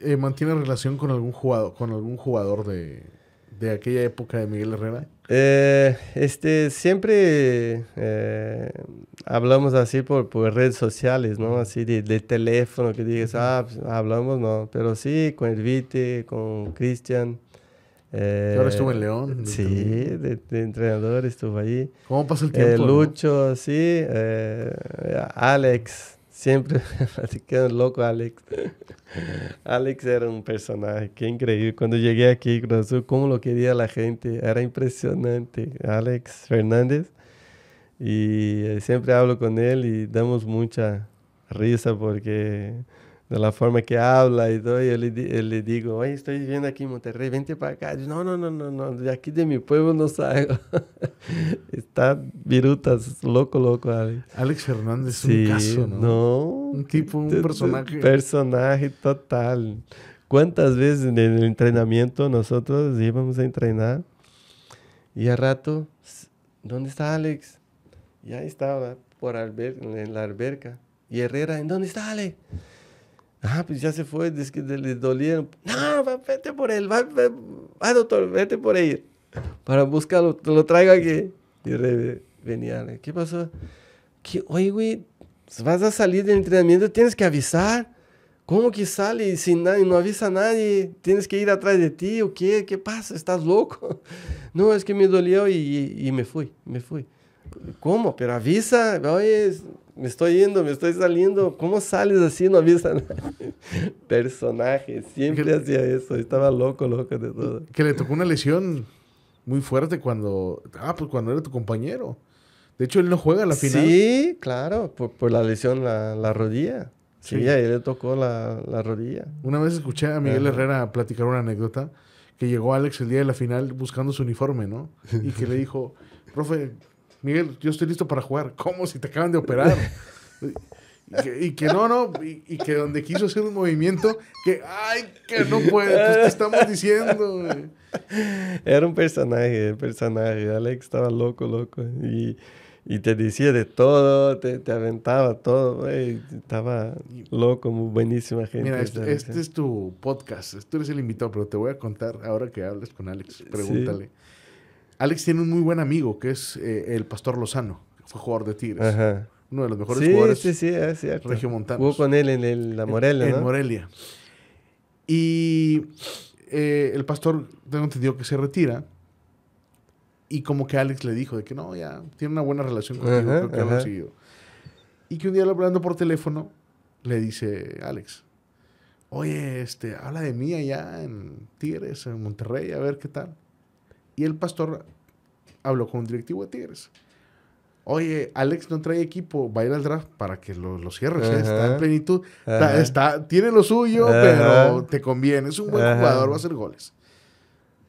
Eh, mantiene relación con algún jugador, con algún jugador de, de aquella época de Miguel Herrera? Eh, este, siempre eh, hablamos así por, por, redes sociales, ¿no? Así de, teléfono, que digas, ah, pues, hablamos, no. Pero sí, con el Elvite, con Cristian. Eh, ahora estuvo en León. sí, de, entrenador estuvo allí. ¿Cómo pasa el tiempo? Lucho, sí. Alex. Siempre me loco Alex. Alex era un personaje qué increíble. Cuando llegué aquí, Cruz Azul, cómo lo quería la gente. Era impresionante. Alex Fernández. Y eh, siempre hablo con él y damos mucha risa porque la forma que habla y todo. Yo eh, le, digo, oye, estoy viviendo aquí en Monterrey, vente para acá. no, no, no, no, no, de aquí de mi pueblo no salgo. Está virutas, loco, loco, Alex. Alex Fernández sí, un caso, ¿no? Un tipo, un personaje. Personaje total. ¿Cuántas veces en el entrenamiento nosotros íbamos a entrenar y a rato, ¿dónde está Alex? Y ahí estaba, por alber en la alberca. Y Herrera, ¿en dónde está Alex? rápido, ah, já se foi, disse que lhe doliam. Não, vete por ele, vai, vai, doutor, vete por ele. Para buscá-lo, te lo traigo aqui. E venía, ¿qué pasó? Que, oye, güey, vas a salir del entrenamiento, tienes que avisar. ¿Cómo que sale sin nadie, no avisa a nadie? ¿Tienes que ir atrás de ti o qué? ¿Qué pasa? ¿Estás loco? No, es que me dolió y, y, y me fui, me fui. ¿Cómo? Pero avisa, oye, me estoy yendo, me estoy saliendo. ¿Cómo sales así? No avisa Personaje, siempre hacía eso. Estaba loco, loco de todo. Que le tocó una lesión muy fuerte cuando. Ah, pues cuando era tu compañero. De hecho, él no juega la final. Sí, claro, por, la lesión, la, la rodilla. Sí, ahí le tocó la, rodilla. Una vez escuché a Miguel Herrera platicar una anécdota que llegó Alex el día de la final buscando su uniforme, ¿no? Y que le dijo, profe, Miguel, yo estoy listo para jugar. ¿Cómo si te acaban de operar? Y que, no, no, y, que donde quiso hacer un movimiento, que, ay, que no puede, pues, estamos diciendo. Era un personaje, el personaje, Alex estaba loco, loco, y, te decía de todo, te, aventaba todo, estaba loco, muy buenísima gente. Mira, este, este es tu podcast, tú eres el invitado, pero te voy a contar ahora que hables con Alex, pregúntale. Alex tiene un muy buen amigo que es eh, el Pastor Lozano, fue jugador de Tigres. Uno de los mejores jugadores. Sí, sí, con él en, la Morelia, ¿no? Morelia. Y eh, el pastor, tengo entendido que se retira. Y como que Alex le dijo de que no, ya tiene una buena relación contigo, creo que Y que un día hablando por teléfono, le dice Alex, oye, este, habla de mí allá en Tigres, en Monterrey, a ver qué tal. Y el pastor habló con un directivo de Tigres. Oye, Alex no trae equipo, va a ir al draft para que lo, lo cierres. ¿eh? Está en plenitud. está, tiene lo suyo, pero te conviene. Es un buen jugador, va a hacer goles.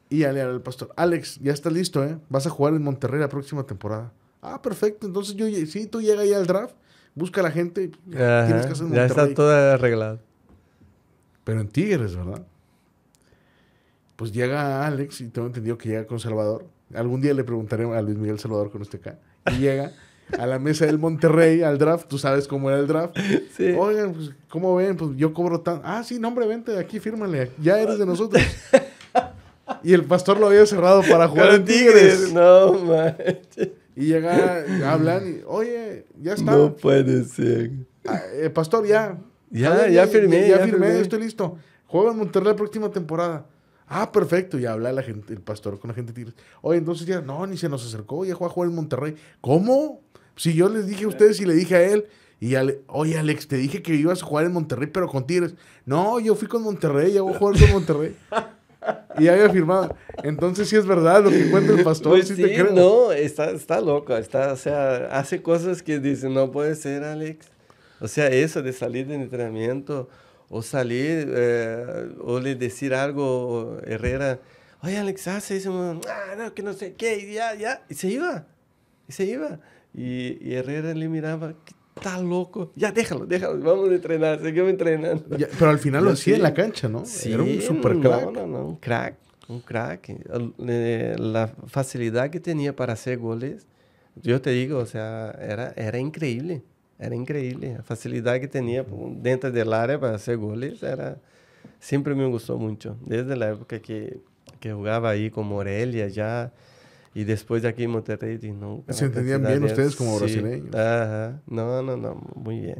Y al al pastor, Alex, ya estás listo, ¿eh? Vas a jugar en Monterrey la próxima temporada. Ah, perfecto. Entonces yo, sí, tú llegas ya al draft, busca a la gente. Tienes que hacer Monterrey. Ya está todo arreglado. Pero en Tigres, ¿verdad? pues llega Alex y tengo entendido que llega con Salvador. Algún día le preguntaré a Luis Miguel Salvador con esté acá. Y llega a la mesa del Monterrey, al draft. Tú sabes cómo era el draft. Sí. Oigan, pues, ¿cómo ven? Pues yo cobro tan... Ah, sí, no, vente de aquí, fírmale. Ya eres de nosotros. y el pastor lo había cerrado para jugar en Tigres. No, man Y llega, hablan y, oye, ya está. No puede ser. Ah, eh, pastor, ya. Ya, ya, firmé, ya, ya firmé. Ya, estoy listo. Juego en Monterrey la próxima temporada. Ah, perfecto. Y habla la gente, el pastor con la gente tigres. Oye, entonces ya, no, ni se nos acercó, ya juega a jugar en Monterrey. ¿Cómo? Si yo les dije a ustedes y le dije a él, y a oye Alex, te dije que ibas a jugar en Monterrey, pero con Tigres. No, yo fui con Monterrey, ya voy a jugar con Monterrey. y había firmado. Entonces sí es verdad lo que cuenta el pastor, pues te creo. No, está, está está, o sea, hace cosas que dice, no puede ser Alex. O sea, eso de salir del entrenamiento o salir eh, o le decir algo, Herrera, oye Alex, hace ah, eso, mm, ah, no, que no sé qué, y ya, ya, y se iba, y se iba. Y, Herrera le miraba, tal loco, ya déjalo, déjalo, vamos a entrenar, seguimos entrenando. pero al final lo hacía en la cancha, ¿no? Sí, Era un super crack. No, no, no, un crack, un crack. La facilidad que tenía para hacer goles yo te digo, o sea, era, era increíble. era incrível. A facilidade que tinha dentro del área para fazer goles era. Sempre me gostou muito. Desde a época que, que jogava aí com Morelia já. E depois aqui em Monterrey, não. Você entendia bem vocês como brasileiros? Aham. Não, não, não. Muito bem.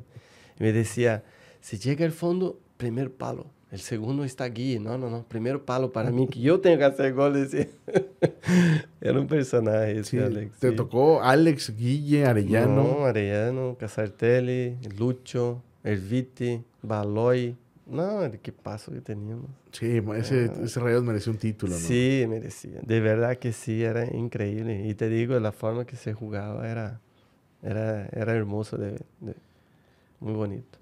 E me dizia: se chega ao fundo, primeiro palo. El segundo está Guille, No, no, no. Primero palo para mí, que yo tengo que hacer goles. Era un personaje ese, Alex. Te tocó Alex, Guille, Arellano. No, Arellano, Casartelli, Lucho, Erviti, Baloy. No, qué paso que teníamos. Sí, ese, ah. ese un título, ¿no? Sí, merecía. De verdad que sí, era increíble. Y te digo, la forma que se jugaba era, era, era hermoso, muy bonito.